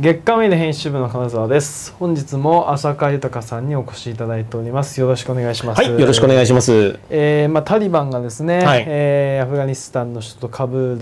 月刊メデ編集部の金沢です本日も浅香豊さんにお越しいただいておりますよろしくお願いします、はい、よろしくお願いします、えー、まあタリバンがですね、はい、えー、アフガニスタンの首都カブ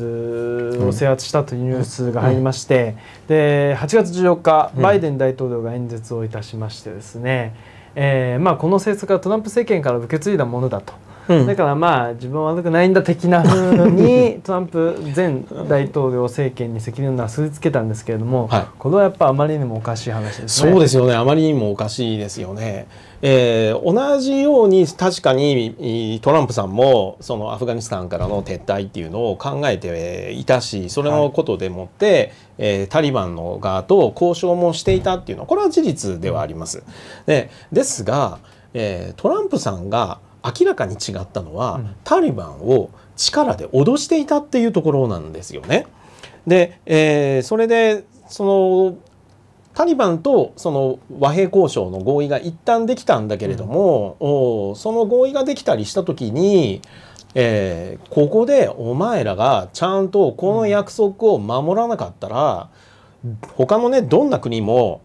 ールを制圧したというニュースが入りまして、うん、で8月14日、バイデン大統領が演説をいたしましてですね、えー、まあこの政策はトランプ政権から受け継いだものだとだからまあ自分は悪くないんだ的なふうに トランプ前大統領政権に責任をなすりつけたんですけれども、はい、これはやっぱあまりにもおかしい話ですね。そうですよねあまりにもおかしいですよね。えー、同じように確かにトランプさんもそのアフガニスタンからの撤退っていうのを考えていたしそれのことでもって、はい、えー、タリバンの側と交渉もしていたっていうのはこれは事実ではあります。でですが、えー、トランプさんが明らかに違ったのは、うん、タリバンを力で脅していたっていうところなんですよね。で、えー、それでそのタリバンとその和平交渉の合意が一旦できたんだけれども、うん、その合意ができたりした時に、えー、ここでお前らがちゃんとこの約束を守らなかったら、うん、他のねどんな国も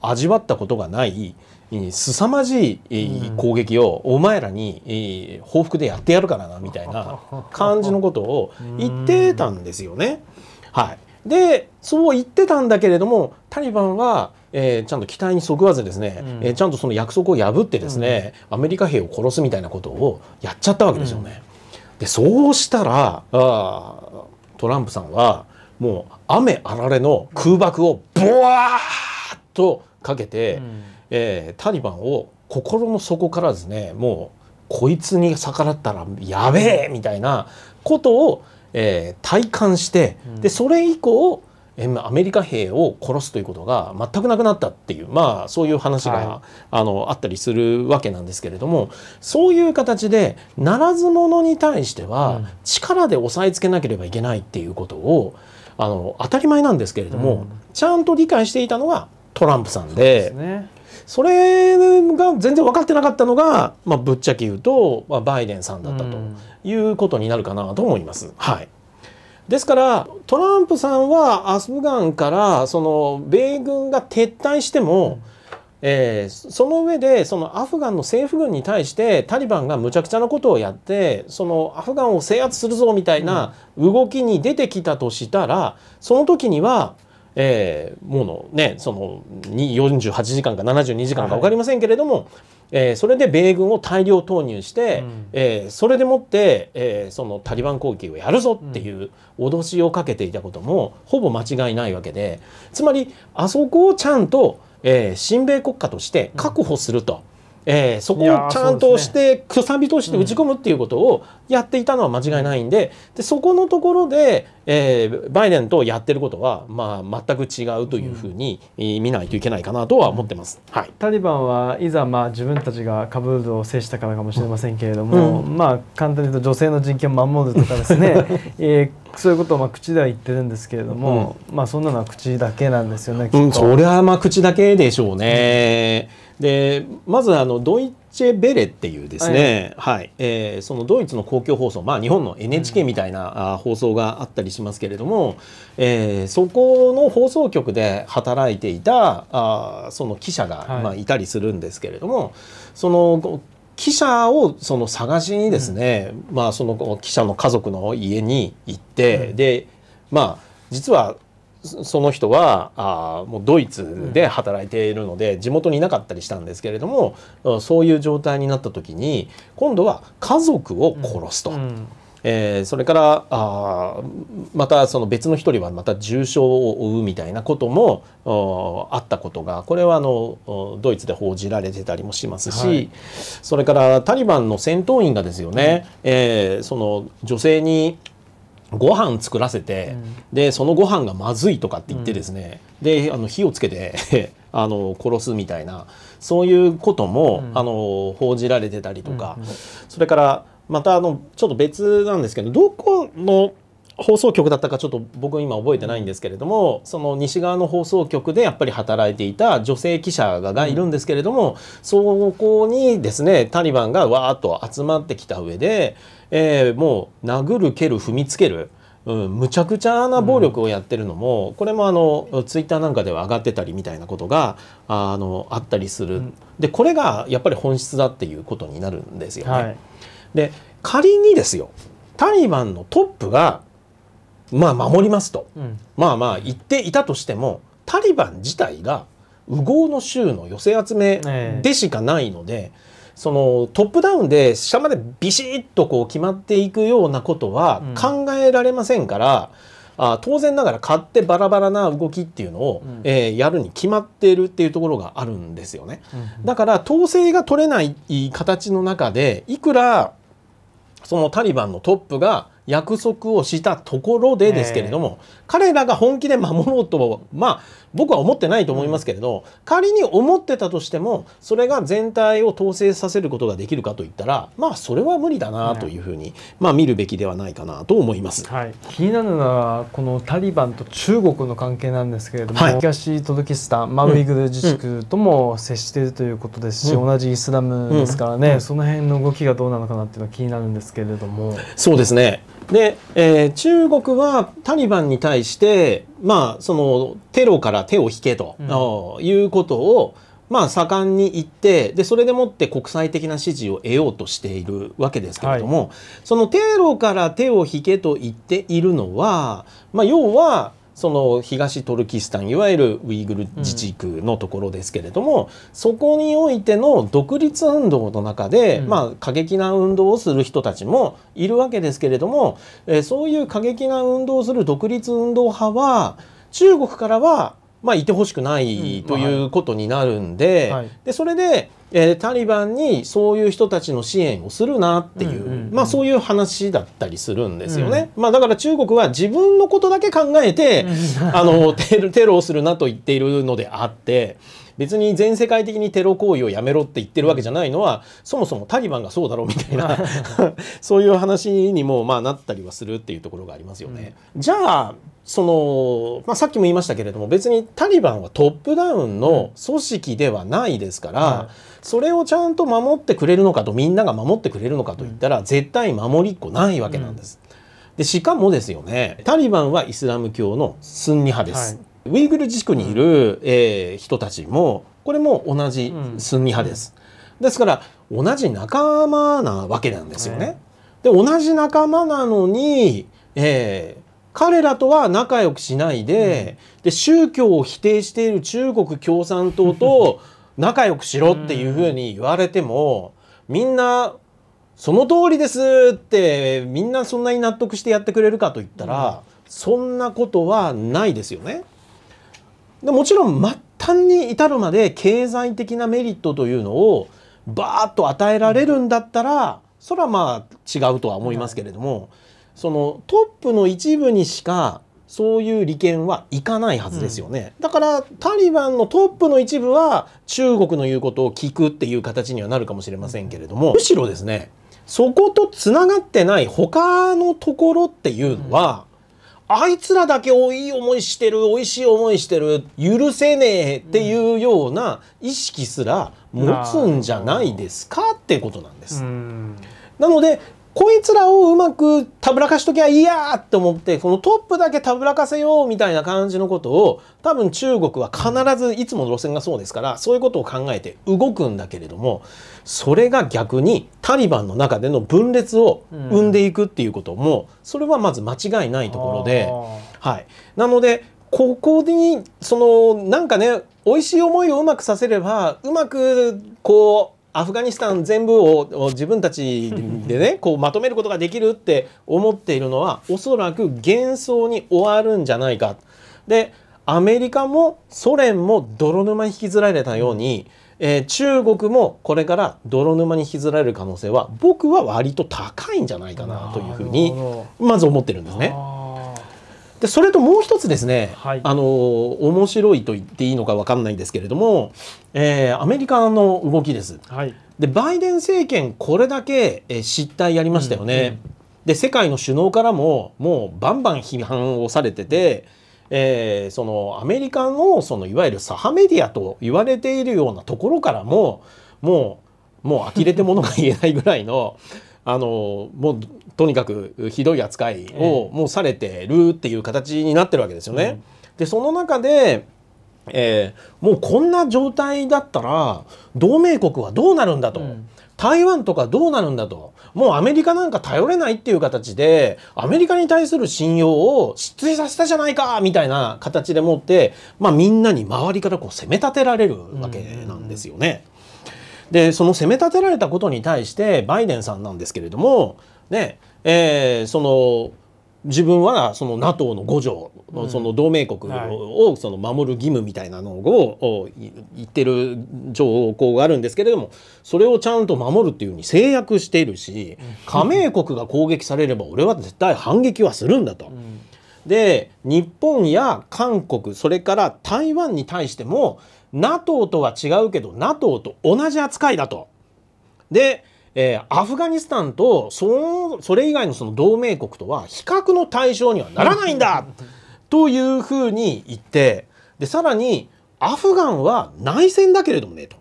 味わったことがない凄まじい攻撃をお前らに報復でやってやるからなみたいな 感じのことを言ってたんですよね。はい、でそう言ってたんだけれどもタリバンは、えー、ちゃんと期待にそぐわずですね、うん、えー、ちゃんとその約束を破ってですね、うん、アメリカ兵を殺すみたいなことをやっちゃったわけですよね。うん、でそうしたらあトランプさんはもう雨あられの空爆をボワーッとかけて。うんえー、タリバンを心の底からですねもうこいつに逆らったらやべえみたいなことを、えー、体感して、でそれ以降アメリカ兵を殺すということが全くなくなったっていうまあそういう話が、はい、あのあったりするわけなんですけれどもそういう形でならず者に対しては力で押さえつけなければいけないっていうことをあの当たり前なんですけれども、うん、ちゃんと理解していたのがトランプさんで。それが全然分かってなかったのが、まあ、ぶっちゃけ言うと、まあ、バイデンさんだったということになるかなと思います。はいですからトランプさんはアスフガンからその米軍が撤退しても、えー、その上でそのアフガンの政府軍に対してタリバンがむちゃくちゃなことをやってそのアフガンを制圧するぞみたいな動きに出てきたとしたらその時にはえー、ものねその48時間か72時間か分かりませんけれども、はい、えー、それで米軍を大量投入して、うん、えー、それでもって、えそのタリバン攻撃をやるぞっていう脅しをかけていたこともほぼ間違いないわけでつまりあそこをちゃんと、え親米国家として確保すると。うんえー、そこをちゃんとしてくさびとして打ち込むっていうことをやっていたのは間違いないんででそこのところで、えー、バイデンとやってることは、まあ、全く違うというふうに、見ないといけないかなとは思ってます、はい、タリバンはいざ、まあ、自分たちがカブールを制したからかもしれませんけれども、うん、まあ、簡単に言うと女性の人権を守るとかですね、えー、そういうことをまあ口では言ってるんですけれども、うん、まあ、そんなのは口だけなんですよね、うん、それはまあ口だけでしょうね。でまずあのドイツチェ・ベレっていうですね、はい、はい、えー、そのドイツの公共放送、まあ、日本の NHK みたいな、う放送があったりしますけれども、えー、そこの放送局で働いていたあその記者が、はい、まあ、いたりするんですけれどもその記者をその探しにですね、うん、まあ、その記者の家族の家に行って、うん、でまあ実はその人はあもうドイツで働いているので地元にいなかったりしたんですけれども、そういう状態になった時に今度は家族を殺すと。うんえー、それからあまたその別の一人はまた重傷を負うみたいなこともあったことがこれはあのドイツで報じられてたりもしますし、はい、それからタリバンの戦闘員がですよね、うん、えー、その女性にご飯作らせて、うん、でそのご飯がまずいとかって言ってですね、うん、であの火をつけて あの殺すみたいなそういうことも、うん、あの報じられてたりとか、それからまたあのちょっと別なんですけどどこの放送局だったかちょっと僕今覚えてないんですけれども、その西側の放送局でやっぱり働いていた女性記者がいるんですけれども、そこにですねタリバンがわーっと集まってきた上で、えー、もう殴る蹴る踏みつける。うん、むちゃくちゃな暴力をやってるのも、うん、これもあのツイッターなんかでは上がってたりみたいなことがあのあったりする、うん、でこれがやっぱり本質だっていうことになるんですよね。はい、で仮にですよタリバンのトップがまあ守りますと、うん、まあまあ言っていたとしてもタリバン自体が右往の州の寄せ集めでしかないので、そのトップダウンで下までビシッとこう決まっていくようなことは考えられませんから。あ当然ながら買ってバラバラな動きっていうのを、うん、えー、やるに決まってるっていうところがあるんですよね。うん、だから統制が取れない形の中でいくらそのタリバンのトップが約束をしたところでですけれども、えー、彼らが本気で守ろうとまあ僕は思ってないと思いますけれど、仮に思ってたとしてもそれが全体を統制させることができるかといったらまあそれは無理だなというふうに、まあ、見るべきではないかなと思います、はい、気になるのはこのタリバンと中国の関係なんですけれども、はい、東トルキスタン、マウイグル自治区とも接しているということですし、うん、同じイスラムですからね、うんうん、その辺の動きがどうなのかなっていうのは気になるんですけれども。そうですねで、えー、中国はタリバンに対して、まあ、そのテロから手を引けと、うん、いうことを、まあ、盛んに言ってでそれでもって国際的な支持を得ようとしているわけですけれども、はい、そのテロから手を引けと言っているのは、まあ、要はその東トルキスタンいわゆるウイグル自治区のところですけれども、うん、そこにおいての独立運動の中で、うん、まあ、過激な運動をする人たちもいるわけですけれども、えー、そういう過激な運動をする独立運動派は中国からはまあ、いてほしくないということになるんでうんはい、でそれで、えー、タリバンにそういう人たちの支援をするなっていううんうんうん、まあ、そういう話だったりするんですよね。うん、まあ、だから中国は自分のことだけ考えて、あのテロをするなと言っているのであって。別に全世界的にテロ行為をやめろって言ってるわけじゃないのは、そもそもタリバンがそうだろうみたいな そういう話にもまあなったりはするっていうところがありますよね。うん、じゃあその、まあ、さっきも言いましたけれども別にタリバンはトップダウンの組織ではないですから、うん、それをちゃんと守ってくれるのかとみんなが守ってくれるのかといったら、うん、絶対守りっこないわけなんです。でしかもですよねタリバンはイスラム教のスンニ派です。はいウイグル自治区にいる、えー、人たちもこれも同じスンニ派です。ですから同じ仲間なわけなんですよね。で同じ仲間なのに、えー、彼らとは仲良くしないでうん、で宗教を否定している中国共産党と 仲良くしろっていうふうに言われても、うん、みんなその通りですってみんなそんなに納得してやってくれるかと言ったら、うん、そんなことはないですよね。でもちろん末端に至るまで経済的なメリットというのをバーッと与えられるんだったら、それはまあ違うとは思いますけれども、そのトップの一部にしかそういう利権はいかないはずですよね、うん、だからタリバンのトップの一部は中国の言うことを聞くっていう形にはなるかもしれませんけれども、むしろですねそことつながってない他のところっていうのは、うんあいつらだけ多い思いしてる美味しい思いしてる許せねえっていうような意識すら持つんじゃないですかってことなんです。なのでこいつらをうまくたぶらかしときゃいいやとって思って、このトップだけたぶらかせようみたいな感じのことを、多分中国は必ずいつもの路線がそうですから、そういうことを考えて動くんだけれども、それが逆にタリバンの中での分裂を生んでいくっていうことも、それはまず間違いないところで、はい。なので、ここに、その、なんかね、美味しい思いをうまくさせれば、うまく、こう、アフガニスタン全部を自分たちでね こうまとめることができるって思っているのはおそらく幻想に終わるんじゃないか。でアメリカもソ連も泥沼に引きずられたように、えー、中国もこれから泥沼に引きずられる可能性は僕は割と高いんじゃないかなというふうにまず思ってるんですね。でそれともう一つですね、はい、あの面白いと言っていいのか分かんないんですけれども、えー、アメリカの動きです。はい、でバイデン政権これだけ、えー、失態やりましたよね。うんうん、で世界の首脳からももうバンバン批判をされてて。えー、そのアメリカのそのいわゆる左派メディアと言われているようなところからももうもう呆れてものが言えないぐらいのあのもうとにかくひどい扱いをもうされてるっていう形になってるわけですよね。うん、でその中でえー、もうこんな状態だったら同盟国はどうなるんだと、うん、台湾とかどうなるんだともうアメリカなんか頼れないっていう形でアメリカに対する信用を失墜させたじゃないかみたいな形でもって、まあ、みんなに周りからこう責め立てられるわけなんですよね。うんうんうんでその攻め立てられたことに対してバイデンさんなんですけれども、ねえー、その自分はその NATO の5条、うん、その同盟国をその守る義務みたいなのを言ってる条項があるんですけれどもそれをちゃんと守るっていうふうに制約しているし加盟国が攻撃されれば俺は絶対反撃はするんだと。うんで日本や韓国それから台湾に対しても NATO とは違うけど NATO と同じ扱いだと。で、えー、アフガニスタンとそのそれ以外のその同盟国とは比較の対象にはならないんだというふうに言ってでさらにアフガンは内戦だけれどもねと。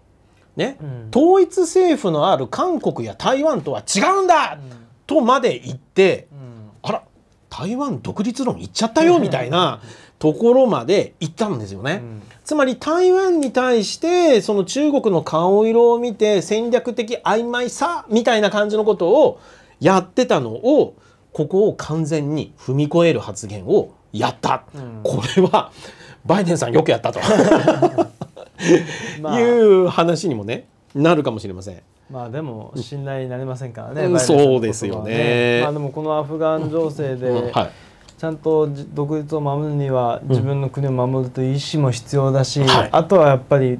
ね、統一政府のある韓国や台湾とは違うんだ、うん、とまで言って、うん台湾独立論言っちゃったよみたいなところまで行ったんですよね。うん、つまり台湾に対してその中国の顔色を見て戦略的曖昧さみたいな感じのことをやってたのをここを完全に踏み越える発言をやった、うん、これはバイデンさんよくやったと いう話にもねなるかもしれません。まあでも信頼になりませんからね、うん、そうですよね。まあでもこのアフガン情勢で、うんはい、ちゃんと独立を守るには自分の国を守るという意思も必要だし、うんはい、あとはやっぱり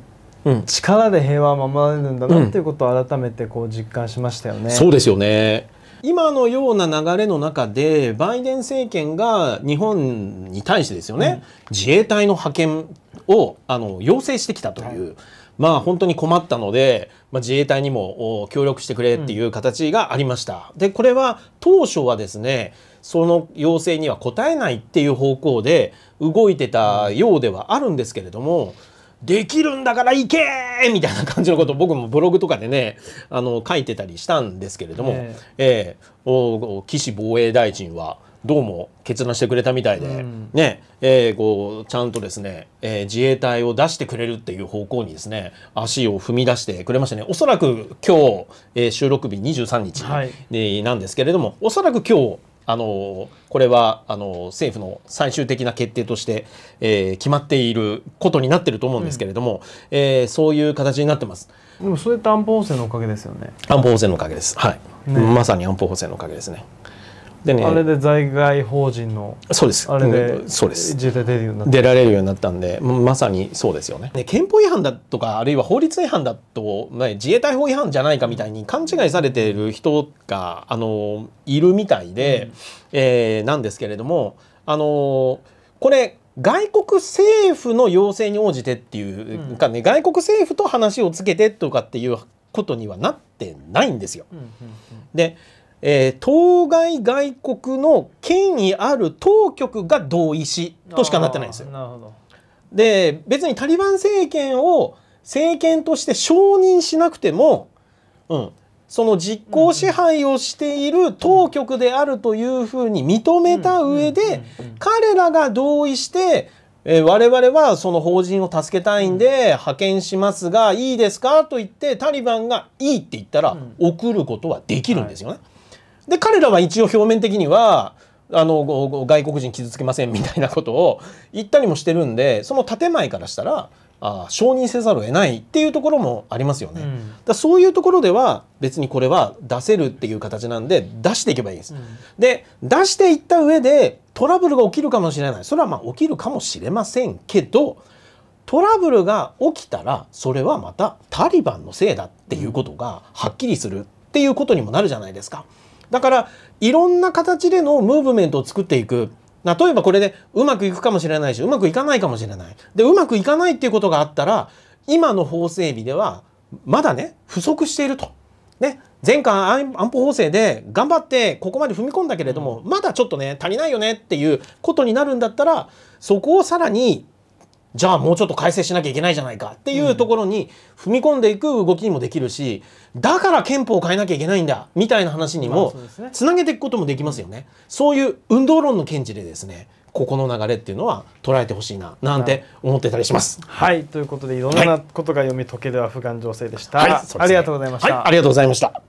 力で平和を守られるんだなっていうことを改めてこう実感しましたよね。そうですよね。今のような流れの中でバイデン政権が日本に対してですよね、自衛隊の派遣をあの要請してきたという。はいまあ、本当に困ったので、まあ、自衛隊にも協力してくれっていう形がありました。でこれは当初はですねその要請には応えないっていう方向で動いてたようではあるんですけれども。できるんだから行けみたいな感じのことを僕もブログとかでねあの書いてたりしたんですけれども、えー、えー、岸防衛大臣はどうも決断してくれたみたいで、うん、ねえー、こうちゃんとですね、えー、自衛隊を出してくれるっていう方向にですね足を踏み出してくれましたねおそらく今日、えー、収録日23日、はい、なんですけれどもおそらく今日あのこれはあの政府の最終的な決定として、えー、決まっていることになってると思うんですけれども、うん、えー、そういう形になってます。でもそれって安保法制のおかげですよね。安保法制のおかげです。はい。ね、まさに安保法制のおかげですね。でねあれで在外邦人のそうですあれでそうです自衛隊出るようになった出られるようになったんでまさにそうですよねね憲法違反だとかあるいは法律違反だと、ね、自衛隊法違反じゃないかみたいに勘違いされている人があのいるみたいで、うん、えー、なんですけれどもあのこれ外国政府の要請に応じてっていうかね、うん、外国政府と話をつけてとかっていうことにはなってないんですよ。うんうんうん、でえー、当該外国の権威ある当局が同意しとしかなってないんですよ。で別にタリバン政権を政権として承認しなくても、うん、その実効支配をしている当局であるというふうに認めた上で彼らが同意してえー、我々はその法人を助けたいんで派遣しますがいいですかと言ってタリバンがいいって言ったら送ることはできるんですよね。はいで彼らは一応表面的にはあの外国人傷つけませんみたいなことを言ったりもしてるんでその建前からしたらあ承認せざるを得ないっていうところもありますよね、うん、だそういうところでは別にこれは出せるっていう形なんで出していけばいいです、うん、で出していった上でトラブルが起きるかもしれないそれはまあ起きるかもしれませんけどトラブルが起きたらそれはまたタリバンのせいだっていうことがはっきりするっていうことにもなるじゃないですか。だからいろんな形でのムーブメントを作っていく例えばこれでうまくいくかもしれないしうまくいかないかもしれないでうまくいかないっていうことがあったら今の法整備ではまだね不足していると。ね、前回安保法制で頑張ってここまで踏み込んだけれども、まだちょっとね足りないよねっていうことになるんだったらそこをさらにじゃあもうちょっと改正しなきゃいけないじゃないかっていうところに踏み込んでいく動きにもできるし、だから憲法を変えなきゃいけないんだみたいな話にもつなげていくこともできますよね。そういう運動論の見地でですねここの流れっていうのは捉えてほしいななんて思ってたりします。はい、はい、ということでいろんなことが読み解けでは不ガ情勢でした、はいありがとうございました、ありがとうございました。